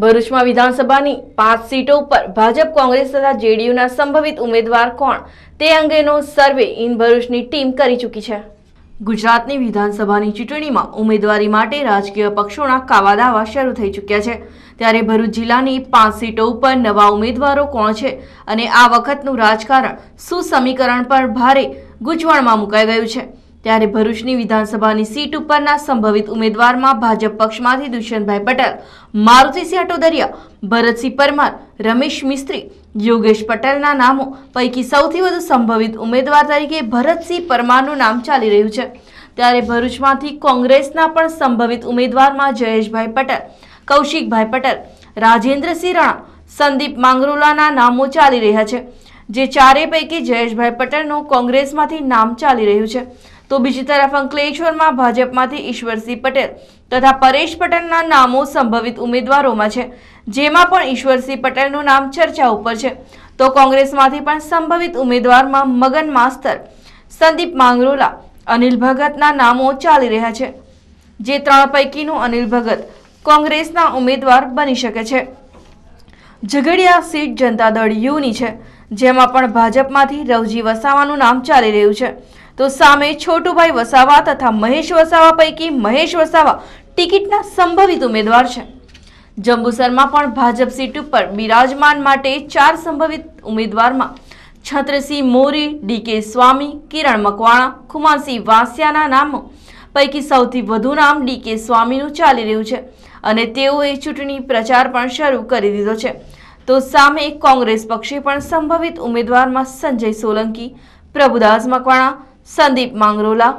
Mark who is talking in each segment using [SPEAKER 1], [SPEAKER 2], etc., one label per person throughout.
[SPEAKER 1] ભરૂચમાં વિધાનસભાની પાંચ સીટો ઉપર ભાજપ કોંગ્રેસ તથા જેડીયુના સંભવિત ઉમેદવાર કોણ તે અંગેનો સર્વે ઇન ભરૂચની ટીમ કરી ચૂકી છે ગુજરાતની વિધાનસભાની ચૂંટણીમાં ઉમેદવારી માટે રાજકીય પક્ષોના કાવાદાવા શરૂ થઈ ચૂક્યા છે ત્યારે ભરૂચ જિલ્લાની પાંચ સીટો ઉપર નવા ઉમેદવારો કોણ છે અને આ વખતનું રાજકારણ સુસમીકરણ પર ભારે ગૂંચવણમાં મુકાઈ ગયું છે ત્યારે ભરૂચની વિધાનસભાની સીટ ઉપરના સંભવિત ઉમેદવારમાં ભાજપ પક્ષમાંથી દુષ્યંતભાઈ પટેલ મારુતિ મારુતિસિંહ અટોદરિયા ભરતસિંહ પરમાર રમેશ મિસ્ત્રી યોગેશ પટેલના નામો પૈકી સૌથી વધુ સંભવિત ઉમેદવાર તરીકે ભરતસિંહ પરમારનું નામ ચાલી રહ્યું છે ત્યારે ભરૂચમાંથી કોંગ્રેસના પણ સંભવિત ઉમેદવારમાં જયેશભાઈ પટેલ કૌશિકભાઈ પટેલ રાજેન્દ્રસિંહ રાણા સંદીપ માંગરોલાના નામો ચાલી રહ્યા છે જે ચારે પૈકી જયેશભાઈ પટેલનું કોંગ્રેસમાંથી નામ ચાલી રહ્યું છે તો બીજી તરફ અંકલેશ્વરમાં ભાજપમાંથી ઈશ્વરસિંહ પટેલ તથા પરેશ પટેલના નામો સંભવિત ઉમેદવારોમાં છે જેમાં પણ ઈશ્વરસિંહ પટેલનું નામ ચર્ચા ઉપર છે તો કોંગ્રેસમાંથી પણ સંભવિત ઉમેદવારમાં મગન માસ્તર સંદીપ માંગરોલા અનિલ ભગતના નામો ચાલી રહ્યા છે જે ત્રણ પૈકીનું અનિલ ભગત કોંગ્રેસના ઉમેદવાર બની શકે છે ઝઘડિયા સીટ જનતા દળ યુની છે જેમાં પણ ભાજપમાંથી રવજી વસાવાનું નામ ચાલી રહ્યું છે તો સામે છોટુભાઈ વસાવા તથા મહેશ વસાવા પૈકી મહેશ વસાવા ટિકિટના સંભવિત ઉમેદવાર છે જંબુસરમાં પણ ભાજપ સીટ ઉપર બિરાજમાન માટે ચાર સંભવિત ઉમેદવારમાં છત્રસિંહ મોરી ડીકે સ્વામી કિરણ મકવાણા ખુમાસિંહ વાંસિયાના નામો પૈકી સૌથી વધુ નામ ડીકે સ્વામીનું ચાલી રહ્યું છે અને તેઓએ ચૂંટણી પ્રચાર પણ શરૂ કરી દીધો છે તો સામે કોંગ્રેસ પક્ષે પણ સંભવિત ઉમેદવારમાં સંજય સોલંકી પ્રભુદાસ મકવાણા સંદીપ માંગરોલા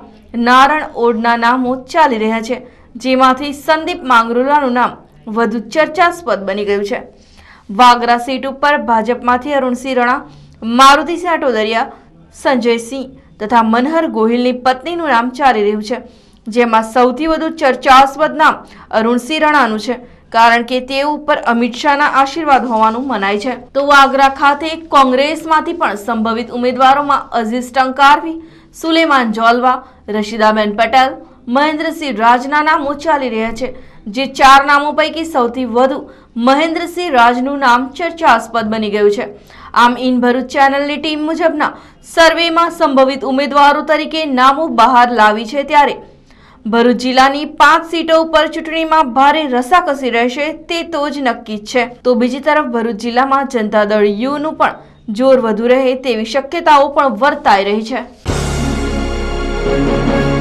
[SPEAKER 1] નારણ ઓડના નામો ચાલી રહ્યા છે જેમાંથી સંદીપ માંગરોલાનું નામ વધુ ચર્ચાસ્પદ બની ગયું છે વાગરા સીટ ઉપર ભાજપમાંથી અરુણસિંહ રણા મારુતિસિંહ સાટોદરિયા સંજયસિંહ તથા મનહર ગોહિલની પત્નીનું નામ ચાલી રહ્યું છે જેમાં સૌથી વધુ ચર્ચાસ્પદ નામ અરુણસિંહ રણાનું છે કારણ કે તે ઉપર અમિત શાહના આશીર્વાદ હોવાનું મનાય છે તો વાગરા ખાતે કોંગ્રેસમાંથી પણ સંભવિત ઉમેદવારોમાં અઝીઝ ટંકારવી સુલેમાન જોલવા રશીદાબેન પટેલ મહેન્દ્રસિંહ રાજના નામો ચાલી રહ્યા છે જે ચાર નામો પૈકી સૌથી વધુ મહેન્દ્રસિંહ રાજનું નામ ચર્ચાસ્પદ બની ગયું છે આમ ઇન ભરૂચ ચેનલની ટીમ મુજબના સર્વેમાં સંભવિત ઉમેદવારો તરીકે નામો બહાર લાવી છે ત્યારે ભરૂચ જિલ્લાની પાંચ સીટો ઉપર ચૂંટણીમાં ભારે રસાકસી રહેશે તે તો જ નક્કી જ છે તો બીજી તરફ ભરૂચ જિલ્લામાં જનતા દળ યુનું પણ જોર વધુ રહે તેવી શક્યતાઓ પણ વર્તાઈ રહી છે thank you